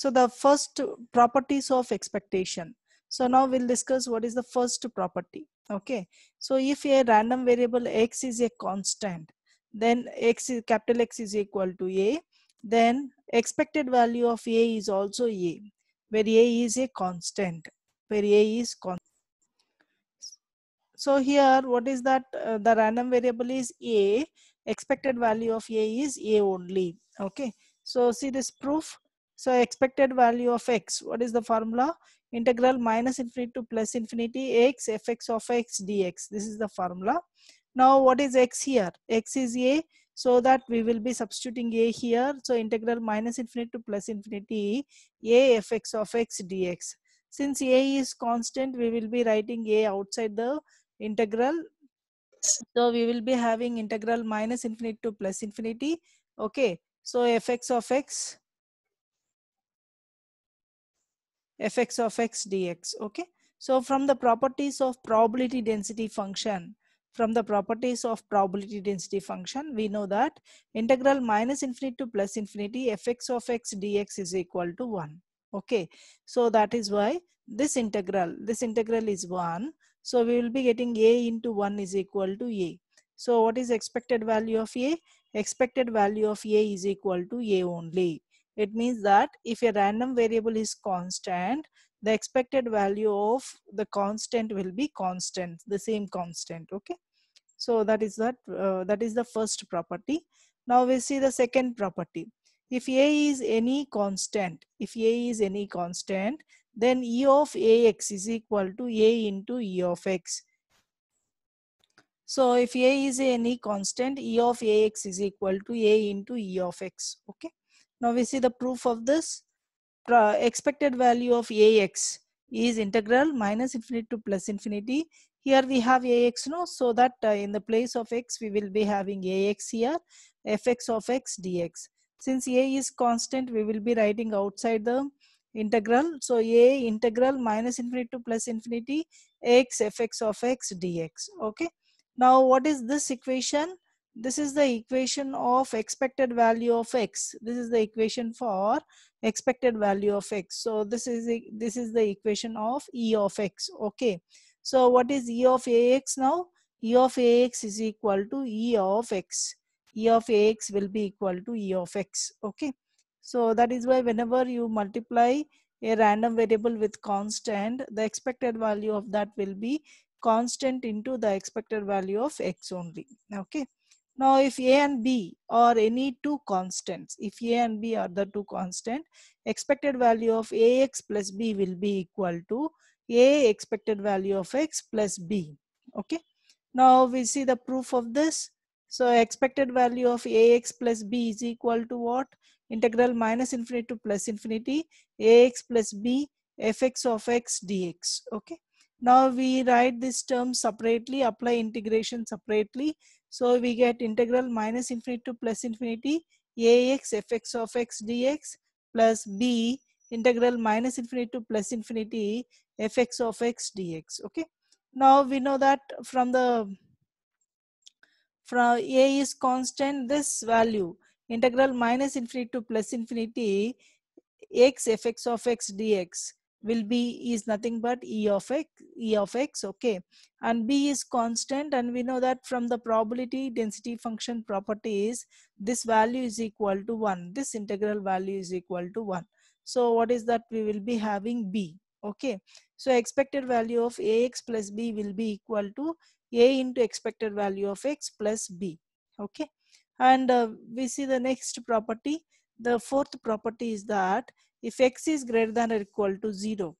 So the first properties of expectation. So now we'll discuss what is the first property. Okay. So if a random variable x is a constant, then x is capital X is equal to a, then expected value of a is also a, where a is a constant, where a is constant. So here, what is that? Uh, the random variable is a, expected value of a is a only. Okay. So see this proof so expected value of x, what is the formula? Integral minus infinity to plus infinity x fx of x dx. This is the formula. Now what is x here? x is a, so that we will be substituting a here. So integral minus infinity to plus infinity a fx of x dx. Since a is constant, we will be writing a outside the integral. So we will be having integral minus infinity to plus infinity. Okay, so fx of x fx of x dx okay so from the properties of probability density function from the properties of probability density function we know that integral minus infinity to plus infinity fx of x dx is equal to 1 okay so that is why this integral this integral is 1 so we will be getting a into 1 is equal to a so what is expected value of a expected value of a is equal to a only it means that if a random variable is constant, the expected value of the constant will be constant, the same constant, okay? So that is that uh, that is the first property. Now we see the second property. If a is any constant, if a is any constant, then e of ax is equal to a into e of x. So if a is any constant, e of ax is equal to a into e of x. Okay. Now we see the proof of this expected value of ax is integral minus infinity to plus infinity. Here we have ax no, so that uh, in the place of x we will be having ax here, fx of x dx. Since a is constant, we will be writing outside the integral. So a integral minus infinity to plus infinity x fx of x dx. Okay. Now what is this equation? this is the equation of expected value of x this is the equation for expected value of x so this is this is the equation of e of x okay so what is e of ax now e of ax is equal to e of x e of ax will be equal to e of x okay so that is why whenever you multiply a random variable with constant the expected value of that will be constant into the expected value of x only okay now, if a and b are any two constants, if a and b are the two constant, expected value of ax plus b will be equal to a expected value of x plus b. Okay. Now, we see the proof of this. So, expected value of ax plus b is equal to what? Integral minus infinity to plus infinity ax plus b fx of x dx. Okay. Now, we write this term separately, apply integration separately so we get integral minus infinity to plus infinity ax fx of x dx plus b integral minus infinity to plus infinity fx of x dx. Okay. Now we know that from the from a is constant this value integral minus infinity to plus infinity x fx of x dx will be is nothing but e of x e of x okay and b is constant and we know that from the probability density function properties this value is equal to 1 this integral value is equal to 1 so what is that we will be having b okay so expected value of ax plus b will be equal to a into expected value of x plus b okay and uh, we see the next property the fourth property is that if x is greater than or equal to 0.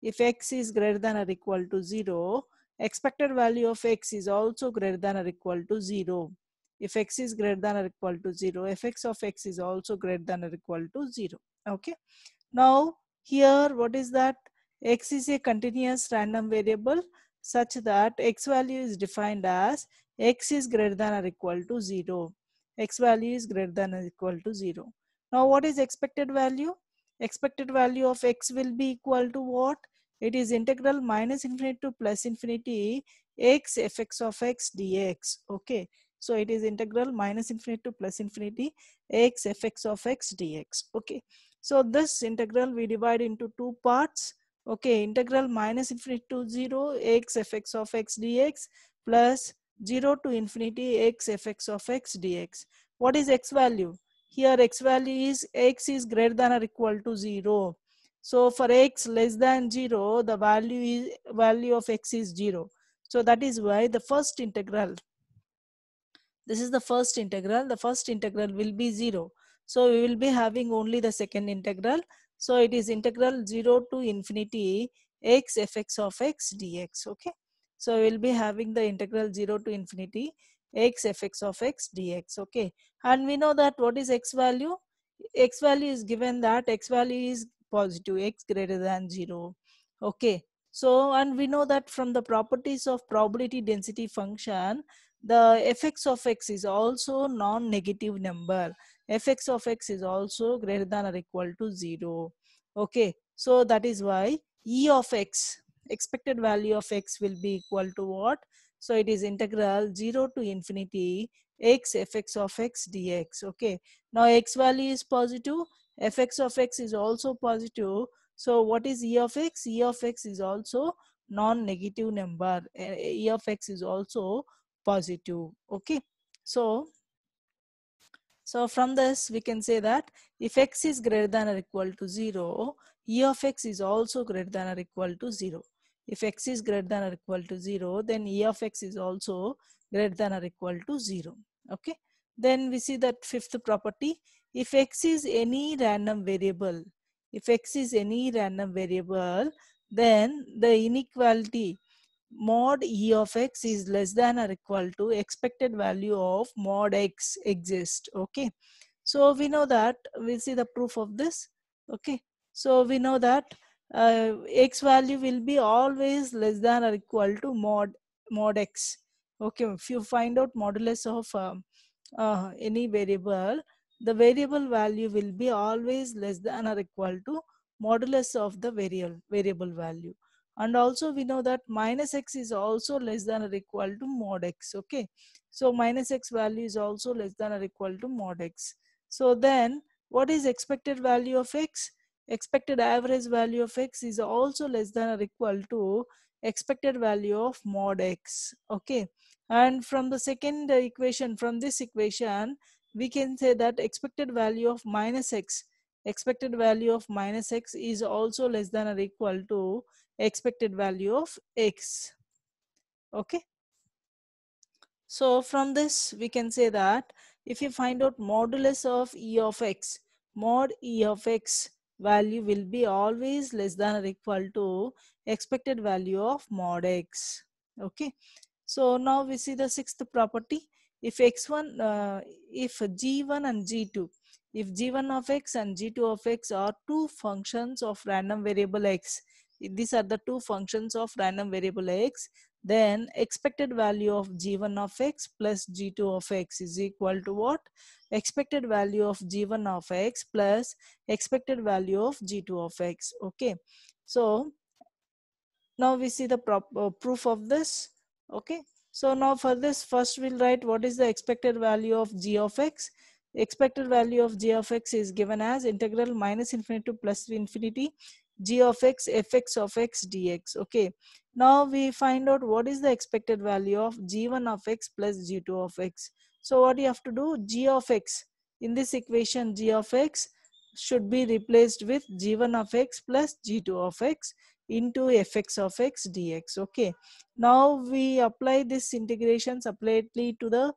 If x is greater than or equal to 0, expected value of x is also greater than or equal to 0. If x is greater than or equal to 0, fx of x is also greater than or equal to 0. Okay. Now, here what is that? x is a continuous random variable such that x value is defined as x is greater than or equal to 0. x value is greater than or equal to 0. Now, what is expected value? expected value of x will be equal to what? It is integral minus infinity to plus infinity x fx of x dx. Okay. So it is integral minus infinity to plus infinity x fx of x dx. Okay. So this integral we divide into two parts. Okay. Integral minus infinity to 0 x fx of x dx plus 0 to infinity x fx of x dx. What is x value? here x value is x is greater than or equal to 0 so for x less than 0 the value is value of x is 0 so that is why the first integral this is the first integral the first integral will be 0 so we will be having only the second integral so it is integral 0 to infinity x fx of x dx okay so we will be having the integral 0 to infinity x fx of x dx okay and we know that what is x value x value is given that x value is positive x greater than 0 okay so and we know that from the properties of probability density function the fx of x is also non-negative number fx of x is also greater than or equal to 0 okay so that is why e of x expected value of x will be equal to what so it is integral 0 to infinity x fx of x dx. Okay. Now x value is positive. fx of x is also positive. So what is e of x? e of x is also non-negative number. e of x is also positive. Okay. So, so from this we can say that if x is greater than or equal to 0, e of x is also greater than or equal to 0 if x is greater than or equal to 0 then e of x is also greater than or equal to 0 okay then we see that fifth property if x is any random variable if x is any random variable then the inequality mod e of x is less than or equal to expected value of mod x exists okay so we know that we see the proof of this okay so we know that uh, x value will be always less than or equal to mod mod x okay if you find out modulus of um, uh, any variable the variable value will be always less than or equal to modulus of the variable variable value and also we know that minus x is also less than or equal to mod x okay so minus x value is also less than or equal to mod x so then what is expected value of x expected average value of x is also less than or equal to expected value of mod x okay and from the second equation from this equation we can say that expected value of minus x expected value of minus x is also less than or equal to expected value of x okay so from this we can say that if you find out modulus of e of x mod e of x value will be always less than or equal to expected value of mod x. Okay. So now we see the sixth property. If x1, uh, if g1 and g2, if g1 of x and g2 of x are two functions of random variable x, these are the two functions of random variable x then expected value of g1 of x plus g2 of x is equal to what expected value of g1 of x plus expected value of g2 of x okay so now we see the prop, uh, proof of this okay so now for this first we'll write what is the expected value of g of x expected value of g of x is given as integral minus infinity to plus infinity g of x fx of x dx okay now we find out what is the expected value of g1 of x plus g2 of x so what you have to do g of x in this equation g of x should be replaced with g1 of x plus g2 of x into fx of x dx okay now we apply this integration separately to the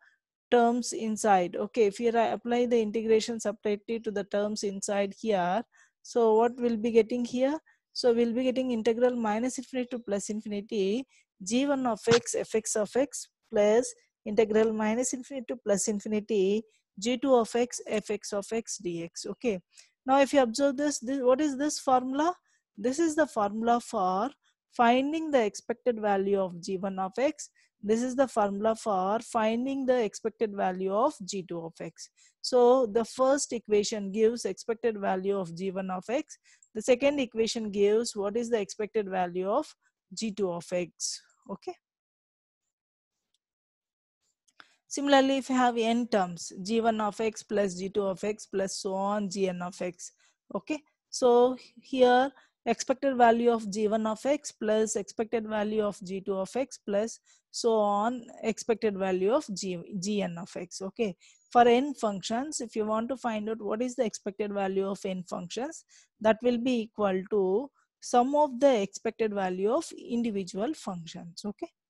terms inside okay if you apply the integration separately to the terms inside here so what we'll be getting here? So we'll be getting integral minus infinity to plus infinity g1 of x fx of x plus integral minus infinity to plus infinity g2 of x fx of x dx. Okay. Now if you observe this, this what is this formula? This is the formula for finding the expected value of g1 of x this is the formula for finding the expected value of g2 of x. So the first equation gives expected value of g1 of x. The second equation gives what is the expected value of g2 of x. Okay. Similarly, if you have n terms, g1 of x plus g2 of x plus so on gn of x. Okay. So here expected value of g1 of x plus expected value of g2 of x plus so on expected value of g, gn of x okay for n functions if you want to find out what is the expected value of n functions that will be equal to sum of the expected value of individual functions okay